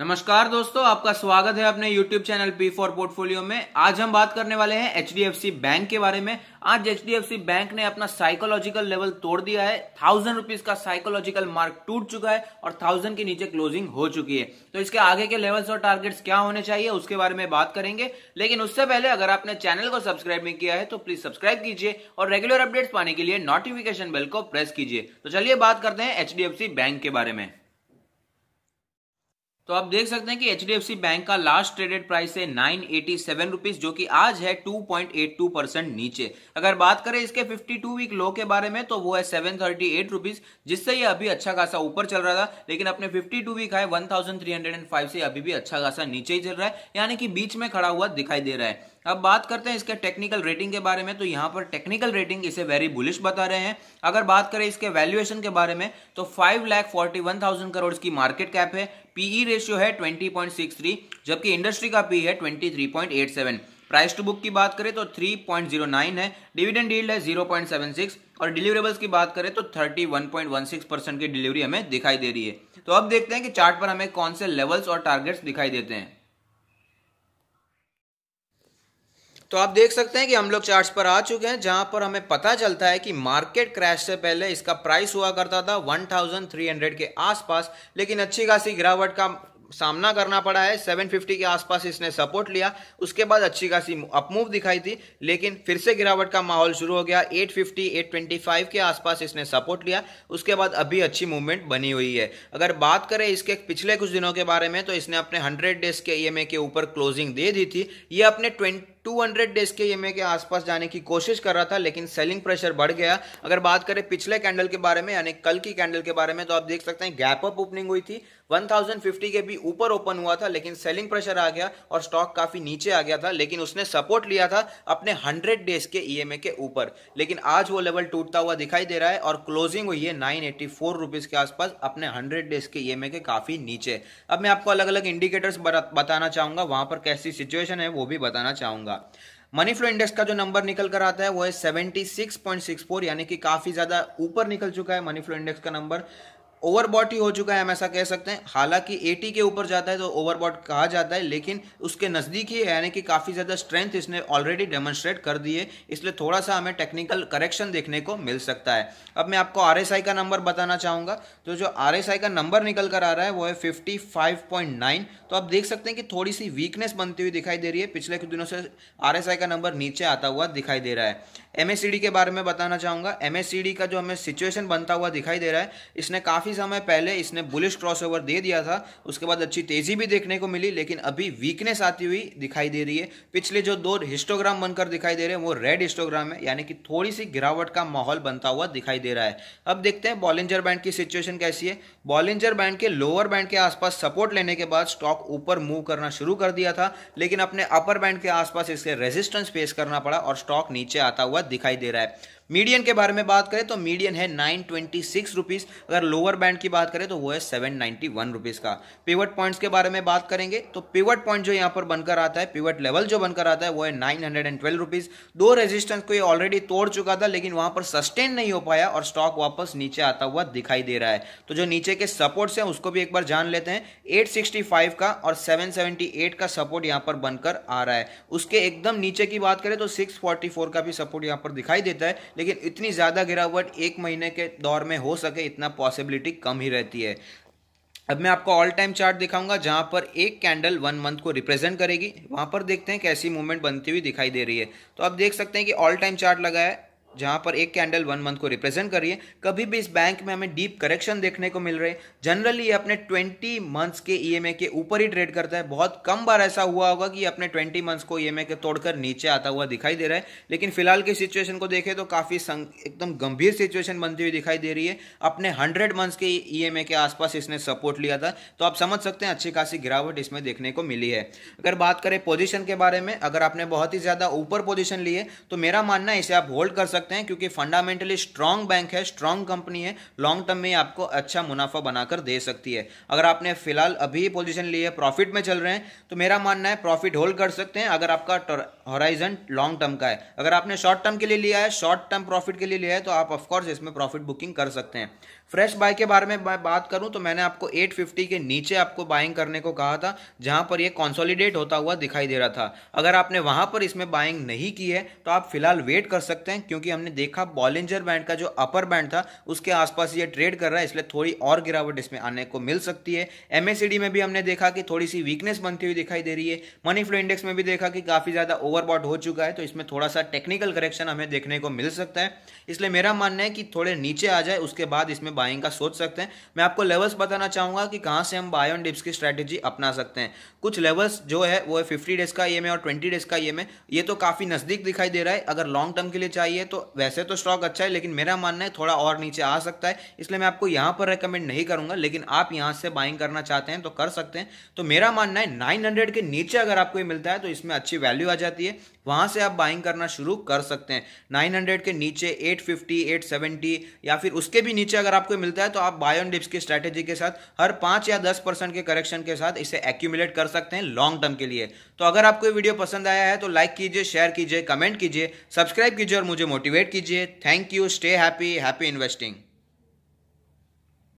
नमस्कार दोस्तों आपका स्वागत है अपने YouTube channel P for portfolio में आज हम बात करने वाले हैं एच बैंक के बारे में आज एच बैंक ने अपना साइकोलॉजिकल लेवल तोड़ दिया है थाउजेंड रुपीज का साइकोलॉजिकल मार्क टूट चुका है और थाउजेंड के नीचे क्लोजिंग हो चुकी है तो इसके आगे के लेवल्स और टारगेट्स क्या होने चाहिए उसके बारे में बात करेंगे लेकिन उससे पहले अगर आपने चैनल को सब्सक्राइब नहीं किया है तो प्लीज सब्सक्राइब कीजिए और रेगुलर अपडेट्स पाने के लिए नोटिफिकेशन बेल को प्रेस कीजिए तो चलिए बात करते हैं एच बैंक के बारे में तो आप देख सकते हैं कि एच बैंक का लास्ट ट्रेडेड प्राइस है नाइन एटी सेवन रुपीज जो कि आज है two point eight two percent नीचे अगर बात करें इसके फिफ्टी टू वीक लो के बारे में तो वो है सेवन थर्टी एट रुपीज जिससे ये अभी अच्छा खासा ऊपर चल रहा था लेकिन अपने fifty two week high one thousand three hundred and five से अभी भी अच्छा खासा नीचे ही चल रहा है यानी कि बीच में खड़ा हुआ दिखाई दे रहा है अब बात करते हैं इसके टेक्निकल रेटिंग के बारे में तो यहाँ पर टेक्निकल रेटिंग इसे वेरी बुलिश बता रहे हैं अगर बात करें इसके वैल्यूएशन के बारे में तो five lakh forty one thousand crore की मार्केट कैप है पीई रेशियो e है ट्वेंटी पॉइंट सिक्स थ्री जबकि इंडस्ट्री का पी है twenty three point eight seven price to book की बात करें तो 3.09 है डिविडेंड डील है 0.76 और डिलीवरेबल्स की बात करें तो 31.16 परसेंट की डिलीवरी हमें दिखाई दे रही है तो अब देखते हैं कि चार्ट पर हमें कौन से लेवल्स और टारगेट्स दिखाई देते हैं तो आप देख सकते हैं कि हम लोग चार्ट्स पर आ चुके हैं जहां पर हमें पता चलता है कि मार्केट क्रैश से पहले इसका प्राइस हुआ करता था 1300 के आसपास लेकिन अच्छी खासी गिरावट का सामना करना पड़ा है 750 के आसपास इसने सपोर्ट लिया उसके बाद अच्छी खासी अपमूव दिखाई थी लेकिन फिर से गिरावट का माहौल शुरू हो गया 850 825 के आसपास इसने सपोर्ट लिया उसके बाद अभी अच्छी मूवमेंट बनी हुई है अगर बात करें इसके पिछले कुछ दिनों के बारे में तो इसने अपने हंड्रेड डेज के ई e के ऊपर क्लोजिंग दे दी थी ये अपने ट्वेंटी 200 डेज के एम e के आसपास जाने की कोशिश कर रहा था लेकिन सेलिंग प्रेशर बढ़ गया अगर बात करें पिछले कैंडल के बारे में यानी कल की कैंडल के बारे में तो आप देख सकते हैं गैप अप ओपनिंग हुई थी 1050 के भी ऊपर ओपन हुआ था लेकिन सेलिंग प्रेशर आ गया और स्टॉक काफी नीचे आ गया था लेकिन उसने सपोर्ट लिया था अपने 100 डेज के ई e के ऊपर लेकिन आज वो लेवल टूटता हुआ दिखाई दे रहा है और क्लोजिंग हुई है नाइन एट्टी के आसपास अपने हंड्रेड डेज के ई e के काफी नीचे अब मैं आपको अलग अलग इंडिकेटर्स बताना चाहूंगा वहां पर कैसी सिचुएशन है वो भी बताना चाहूंगा होगा मनी फ्लो इंडेक्स का जो नंबर निकल कर आता है वो है 76.64 यानी कि काफ़ी ज़्यादा ऊपर निकल चुका है मनी फ्लो इंडेक्स का नंबर ओवरबॉट ही हो चुका है हम ऐसा कह सकते हैं हालांकि 80 के ऊपर जाता है तो ओवरबॉट कहा जाता है लेकिन उसके नज़दीक ही यानी कि काफ़ी ज़्यादा स्ट्रेंथ इसने ऑलरेडी डेमोन्स्ट्रेट कर दी है इसलिए थोड़ा सा हमें टेक्निकल करेक्शन देखने को मिल सकता है अब मैं आपको आर का नंबर बताना चाहूँगा तो जो आर का नंबर निकल कर आ रहा है वो है फिफ्टी तो आप देख सकते हैं कि थोड़ी सी वीकनेस बनती हुई दिखाई दे रही है पिछले कुछ दिनों से आर का नंबर नीचे आता हुआ दिखाई दे रहा है एम के बारे में बताना चाहूँगा एम का जो हमें सिचुएशन बनता हुआ दिखाई दे रहा है इसने काफ़ी काफ़ी समय पहले इसने बुलिश क्रॉसओवर दे दिया था उसके बाद अच्छी तेज़ी भी देखने को मिली लेकिन अभी वीकनेस आती हुई दिखाई दे रही है पिछले जो दो हिस्टोग्राम बनकर दिखाई दे रहे हैं वो रेड हिस्टोग्राम है यानी कि थोड़ी सी गिरावट का माहौल बनता हुआ दिखाई दे रहा है अब देखते हैं बॉलिंजर बैंड की सिचुएशन कैसी है बॉलिंजर बैंड के लोअर बैंड के आसपास सपोर्ट लेने के बाद स्टॉक ऊपर मूव करना शुरू कर दिया था लेकिन अपने अपर बैंड के आसपास इसके रेजिस्टेंस फेस करना पड़ा और स्टॉक नीचे आता हुआ दिखाई दे रहा है मीडियन के बारे में बात करें तो मीडियन है नाइन ट्वेंटी सिक्स रुपीज़ अगर लोअर बैंड की बात करें तो वो है सेवन नाइन्टी वन रुपीज़ का पिवट पॉइंट्स के बारे में बात करेंगे तो पिवट पॉइंट जो यहाँ पर बनकर आता है पिवट लेवल जो बनकर आता है वो है nine hundred and twelve rupees दो रेजिस्टेंस को ये ऑलरेडी तोड़ चुका था लेकिन वहाँ पर सस्टेन नहीं हो पाया और स्टॉक वापस नीचे आता हुआ दिखाई दे रहा है तो जो नीचे के सपोर्ट्स हैं उसको भी एक बार जान लेते हैं एट का और सेवन का सपोर्ट यहाँ पर बनकर आ रहा है उसके एकदम नीचे की बात करें तो सिक्स का भी सपोर्ट यहाँ पर दिखाई देता है लेकिन इतनी ज़्यादा गिरावट एक महीने के दौर में हो सके इतना पॉसिबिलिटी कम ही रहती है अब मैं आपको ऑल टाइम चार्ट दिखाऊंगा जहां पर एक कैंडल वन मंथ को रिप्रेजेंट करेगी वहां पर देखते हैं कैसी मूवमेंट बनती हुई दिखाई दे रही है तो आप देख सकते हैं कि ऑल टाइम चार्ट लगाया है जहां पर एक कैंडल वन मंथ को रिप्रेजेंट कर रही है कभी भी इस बैंक में हमें डीप करेक्शन देखने को मिल रहे हैं जनरली ये अपने 20 मंथ्स के ईएमए e के ऊपर ही ट्रेड करता है बहुत कम बार ऐसा हुआ होगा कि अपने 20 मंथ्स को ईएमए e के तोड़कर नीचे आता हुआ दिखाई दे रहा है लेकिन फिलहाल की सिचुएशन को देखें तो काफ़ी एकदम गंभीर सिचुएशन बनती हुई दिखाई दे रही है अपने हंड्रेड मंथ्स के ई e के आसपास इसने सपोर्ट लिया था तो आप समझ सकते हैं अच्छी खासी गिरावट इसमें देखने को मिली है अगर बात करें पोजिशन के बारे में अगर आपने बहुत ही ज़्यादा ऊपर पोजिशन ली है तो मेरा मानना है इसे आप होल्ड कर सकते सकते हैं क्योंकि फंडामेंटली स्ट्रांग बैंक है स्ट्रांग कंपनी है लॉन्ग टर्म में आपको अच्छा मुनाफा बनाकर दे सकती है अगर आपने फिलहाल अभी पोजिशन ली है प्रॉफिट में चल रहे हैं तो मेरा मानना है प्रॉफिट होल्ड कर सकते हैं अगर आपका हॉराइजन लॉन्ग टर्म का है अगर आपने शॉर्ट टर्म के लिए लिया है शॉर्ट टर्म प्रॉफिट के लिए लिया है तो आप ऑफकोर्स इसमें प्रॉफिट बुकिंग कर सकते हैं फ्रेश बाय के बारे में बात करूं तो मैंने आपको 850 के नीचे आपको बाइंग करने को कहा था जहां पर ये कॉन्सोलिडेट होता हुआ दिखाई दे रहा था अगर आपने वहां पर इसमें बाइंग नहीं की है तो आप फिलहाल वेट कर सकते हैं क्योंकि हमने देखा बॉलिंजर बैंड का जो अपर बैंड था उसके आसपास ये ट्रेड कर रहा है इसलिए थोड़ी और गिरावट इसमें आने को मिल सकती है एमएससीडी में भी हमने देखा कि थोड़ी सी वीकनेस बनती हुई दिखाई दे रही है मनी फ्लो इंडेक्स में भी देखा कि काफी ज्यादा ओवर ओवरबॉट हो चुका है तो इसमें थोड़ा सा टेक्निकल करेक्शन हमें देखने को मिल सकता है इसलिए मेरा मानना है कि थोड़े नीचे आ जाए उसके बाद इसमें बाइंग का सोच सकते हैं मैं आपको लेवल्स बताना चाहूंगा कि कहाँ से हम बाय ऑन डिप्स की स्ट्रैटेजी अपना सकते हैं कुछ लेवल्स जो है वो है फिफ्टी डेज का ई e और ट्वेंटी डेज का ई e ये तो काफ़ी नज़दीक दिखाई दे रहा है अगर लॉन्ग टर्म के लिए चाहिए तो वैसे तो स्टॉक अच्छा है लेकिन मेरा मानना है थोड़ा और नीचे आ सकता है इसलिए मैं आपको यहाँ पर रिकमेंड नहीं करूँगा लेकिन आप यहाँ से बाइंग करना चाहते हैं तो कर सकते हैं तो मेरा मानना है नाइन के नीचे अगर आपको ये मिलता है तो इसमें अच्छी वैल्यू आ जाती है चाहिए वहाँ से आप बाइंग करना शुरू कर सकते हैं 900 के नीचे 850, 870 या फिर उसके भी नीचे अगर आपको मिलता है तो आप बाय ऑन डिप्स की स्ट्रैटेजी के साथ हर पाँच या दस परसेंट के करेक्शन के साथ इसे एक्यूमुलेट कर सकते हैं लॉन्ग टर्म के लिए तो अगर आपको ये वीडियो पसंद आया है तो लाइक कीजिए शेयर कीजिए कमेंट कीजिए सब्सक्राइब कीजिए और मुझे मोटिवेट कीजिए thank you stay happy happy investing